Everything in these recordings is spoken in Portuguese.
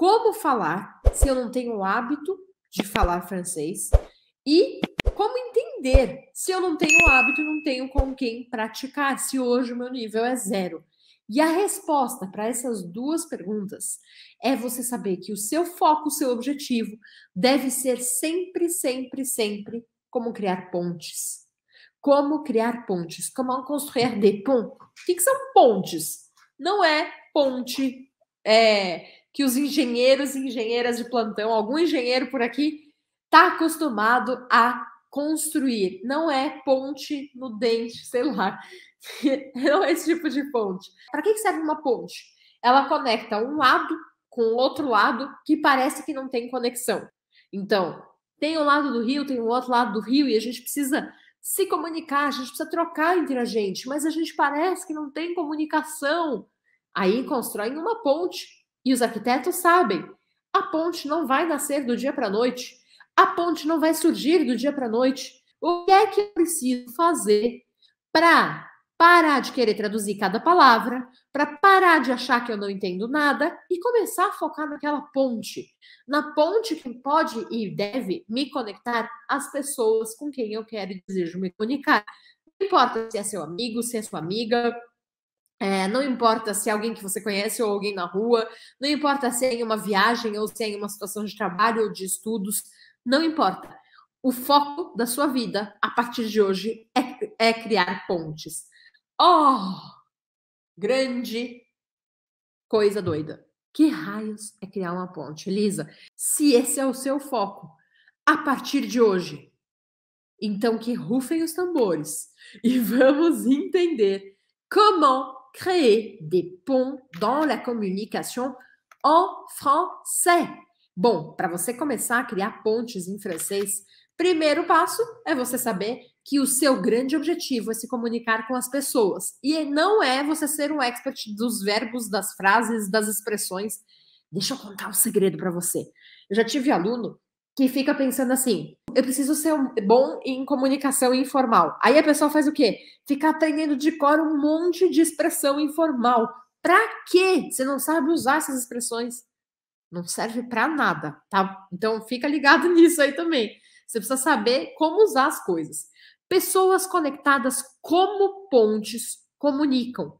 como falar se eu não tenho o hábito de falar francês e como entender se eu não tenho o hábito, não tenho com quem praticar, se hoje o meu nível é zero. E a resposta para essas duas perguntas é você saber que o seu foco, o seu objetivo deve ser sempre, sempre, sempre como criar pontes. Como criar pontes? Como construir des ponts? O que, que são pontes? Não é ponte é, que os engenheiros e engenheiras de plantão, algum engenheiro por aqui, está acostumado a construir. Não é ponte no dente, sei lá. Não é esse tipo de ponte. Para que serve uma ponte? Ela conecta um lado com o outro lado que parece que não tem conexão. Então, tem um lado do rio, tem o um outro lado do rio e a gente precisa se comunicar, a gente precisa trocar entre a gente, mas a gente parece que não tem comunicação. Aí constroem uma ponte e os arquitetos sabem: a ponte não vai nascer do dia para a noite, a ponte não vai surgir do dia para a noite. O que é que eu preciso fazer para parar de querer traduzir cada palavra, para parar de achar que eu não entendo nada e começar a focar naquela ponte, na ponte que pode e deve me conectar às pessoas com quem eu quero e desejo me comunicar. Não importa se é seu amigo, se é sua amiga, é, não importa se é alguém que você conhece ou alguém na rua, não importa se é em uma viagem ou se é em uma situação de trabalho ou de estudos, não importa. O foco da sua vida a partir de hoje é, é criar pontes. Oh, grande coisa doida. Que raios é criar uma ponte, Elisa? Se esse é o seu foco a partir de hoje, então que rufem os tambores e vamos entender como créer des ponts dans la communication em francês. Bom, para você começar a criar pontes em francês, primeiro passo é você saber que o seu grande objetivo é se comunicar com as pessoas. E não é você ser um expert dos verbos, das frases, das expressões. Deixa eu contar um segredo para você. Eu já tive aluno que fica pensando assim: eu preciso ser bom em comunicação informal. Aí a pessoa faz o quê? Fica aprendendo de cor um monte de expressão informal. Pra quê? Você não sabe usar essas expressões. Não serve para nada, tá? Então fica ligado nisso aí também. Você precisa saber como usar as coisas. Pessoas conectadas como pontes comunicam.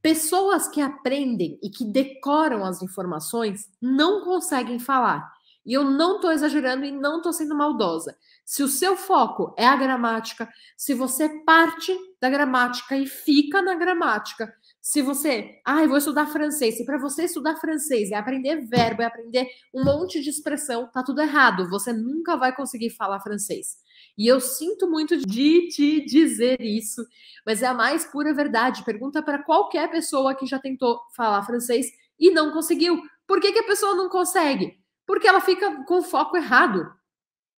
Pessoas que aprendem e que decoram as informações não conseguem falar e eu não estou exagerando e não estou sendo maldosa. Se o seu foco é a gramática, se você é parte da gramática e fica na gramática, se você, ah, eu vou estudar francês, se para você estudar francês é aprender verbo, é aprender um monte de expressão, tá tudo errado. Você nunca vai conseguir falar francês. E eu sinto muito de te dizer isso, mas é a mais pura verdade. Pergunta para qualquer pessoa que já tentou falar francês e não conseguiu. Por que, que a pessoa não consegue? porque ela fica com o foco errado.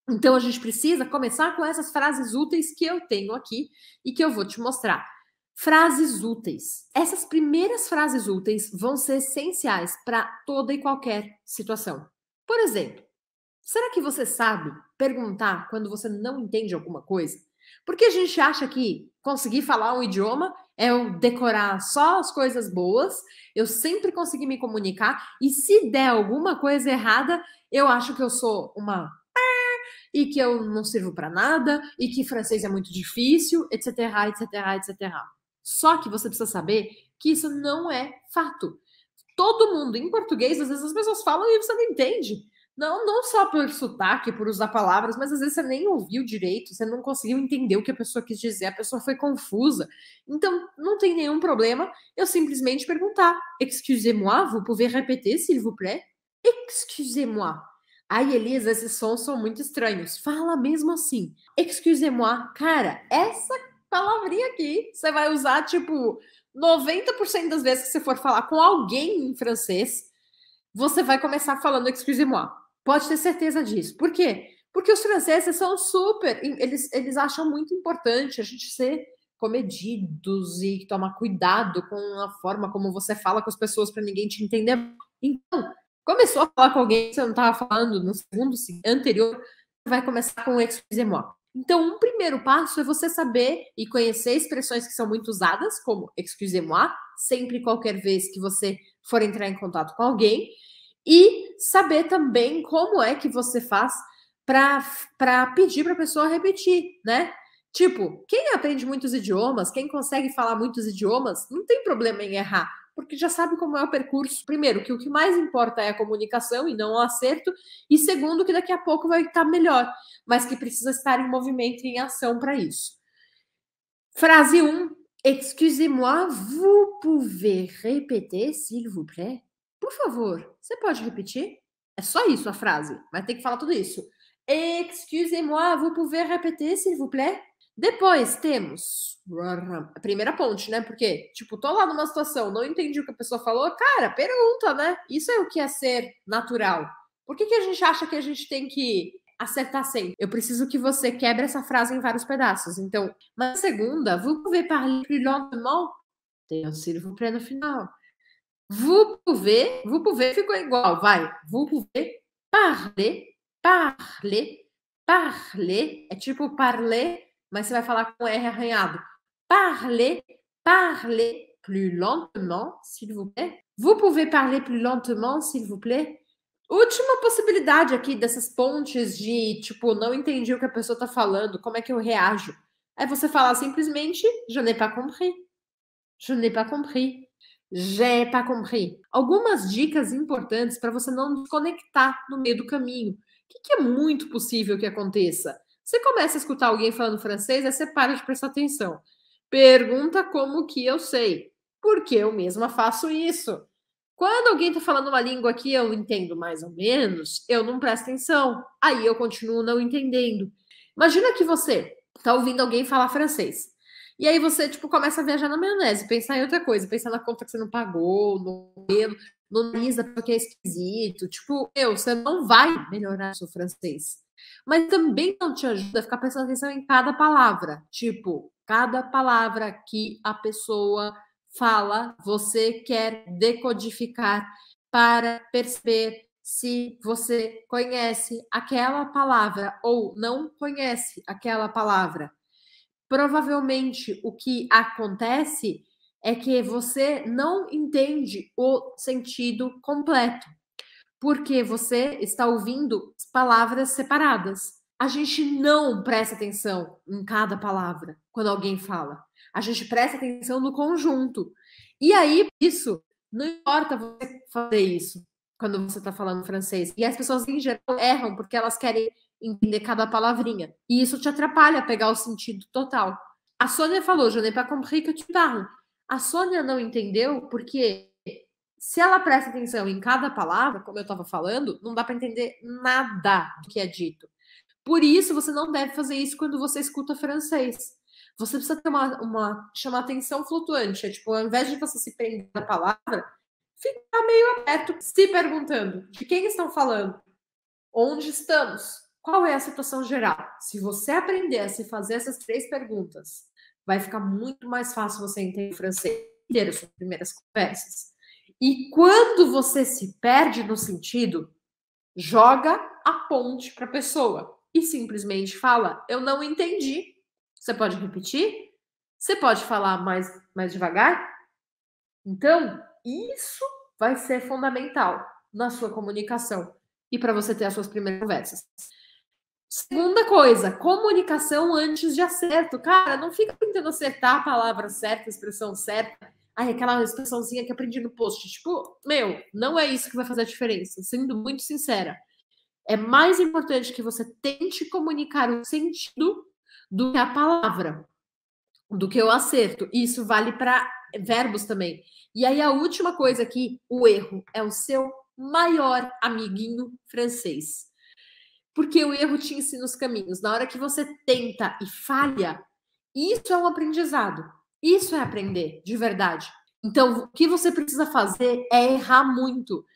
Então a gente precisa começar com essas frases úteis que eu tenho aqui e que eu vou te mostrar. Frases úteis. Essas primeiras frases úteis vão ser essenciais para toda e qualquer situação. Por exemplo, será que você sabe perguntar quando você não entende alguma coisa? Porque a gente acha que conseguir falar um idioma é eu decorar só as coisas boas, eu sempre consegui me comunicar, e se der alguma coisa errada, eu acho que eu sou uma e que eu não sirvo para nada, e que francês é muito difícil, etc, etc, etc. Só que você precisa saber que isso não é fato. Todo mundo em português, às vezes as pessoas falam e você não entende. Não, não só por sotaque, por usar palavras, mas às vezes você nem ouviu direito, você não conseguiu entender o que a pessoa quis dizer, a pessoa foi confusa. Então, não tem nenhum problema eu simplesmente perguntar: Excusez-moi, vous pouvez répéter, s'il vous plaît? Excusez-moi. Ai, Elisa, esses sons são muito estranhos. Fala mesmo assim. Excusez-moi. Cara, essa palavrinha aqui você vai usar, tipo, 90% das vezes que você for falar com alguém em francês você vai começar falando excusez-moi. Pode ter certeza disso. Por quê? Porque os franceses são super, eles, eles acham muito importante a gente ser comedidos e tomar cuidado com a forma como você fala com as pessoas para ninguém te entender. Então, começou a falar com alguém que você não estava falando no segundo anterior, vai começar com o excusez-moi. Então, um primeiro passo é você saber e conhecer expressões que são muito usadas, como excusez-moi, sempre qualquer vez que você for entrar em contato com alguém e saber também como é que você faz para pedir para a pessoa repetir, né? Tipo, quem aprende muitos idiomas, quem consegue falar muitos idiomas, não tem problema em errar, porque já sabe como é o percurso. Primeiro, que o que mais importa é a comunicação e não o acerto, e segundo, que daqui a pouco vai estar tá melhor, mas que precisa estar em movimento e em ação para isso. Frase 1. Excusez-moi, vous pouvez répéter, s'il vous plaît? Por favor, você pode repetir? É só isso a frase. Vai ter que falar tudo isso. Excusez-moi, vous pouvez repetir, s'il vous plaît? Depois temos a primeira ponte, né? Porque, tipo, tô lá numa situação, não entendi o que a pessoa falou. Cara, pergunta, né? Isso é o que é ser natural. Por que, que a gente acha que a gente tem que acertar sempre? Eu preciso que você quebre essa frase em vários pedaços. Então, na segunda, vous pouvez parler plus lentement? Tem auxílio para no final. Vous Vous pouvez ficou igual, vai. Vous pouvez parler, parler, parler. É tipo parler, mas você vai falar com R arranhado. Parler, parler plus lentement, s'il vous plaît. Vous pouvez parler plus lentement, s'il vous plaît. Última possibilidade aqui dessas pontes de tipo, não entendi o que a pessoa tá falando, como é que eu reajo? É você falar simplesmente je n'ai pas compris. Je n'ai pas compris. J'ai é pas compris. Algumas dicas importantes para você não desconectar no meio do caminho. O que, que é muito possível que aconteça? Você começa a escutar alguém falando francês, aí você para de prestar atenção. Pergunta como que eu sei. Porque eu mesma faço isso. Quando alguém está falando uma língua que eu entendo mais ou menos, eu não presto atenção. Aí eu continuo não entendendo. Imagina que você está ouvindo alguém falar francês. E aí você, tipo, começa a viajar na maionese, pensar em outra coisa, pensar na conta que você não pagou, no cabelo, no nariz porque é esquisito. Tipo, eu, você não vai melhorar seu francês. Mas também não te ajuda a ficar prestando atenção em cada palavra. Tipo, cada palavra que a pessoa fala, você quer decodificar para perceber se você conhece aquela palavra ou não conhece aquela palavra provavelmente o que acontece é que você não entende o sentido completo, porque você está ouvindo palavras separadas. A gente não presta atenção em cada palavra quando alguém fala. A gente presta atenção no conjunto. E aí, isso, não importa você fazer isso quando você está falando francês. E as pessoas, em geral, erram porque elas querem entender cada palavrinha. E isso te atrapalha a pegar o sentido total. A Sônia falou, je n'ai pas compris que tu parles. A Sônia não entendeu porque se ela presta atenção em cada palavra, como eu estava falando, não dá para entender nada do que é dito. Por isso, você não deve fazer isso quando você escuta francês. Você precisa ter uma, uma chamar atenção flutuante. É tipo, ao invés de você se prender na palavra, ficar meio aberto, se perguntando de quem estão falando, onde estamos, qual é a situação geral? Se você aprender a se fazer essas três perguntas, vai ficar muito mais fácil você entender o francês, entender as suas primeiras conversas. E quando você se perde no sentido, joga a ponte para a pessoa e simplesmente fala: Eu não entendi. Você pode repetir? Você pode falar mais, mais devagar? Então, isso vai ser fundamental na sua comunicação e para você ter as suas primeiras conversas. Segunda coisa, comunicação antes de acerto. Cara, não fica tentando acertar a palavra certa, a expressão certa. Ai, aquela expressãozinha que aprendi no post. Tipo, meu, não é isso que vai fazer a diferença. Sendo muito sincera, é mais importante que você tente comunicar o sentido do que a palavra, do que o acerto. Isso vale para verbos também. E aí, a última coisa aqui, o erro, é o seu maior amiguinho francês porque o erro te ensina os caminhos. Na hora que você tenta e falha, isso é um aprendizado. Isso é aprender, de verdade. Então, o que você precisa fazer é errar muito.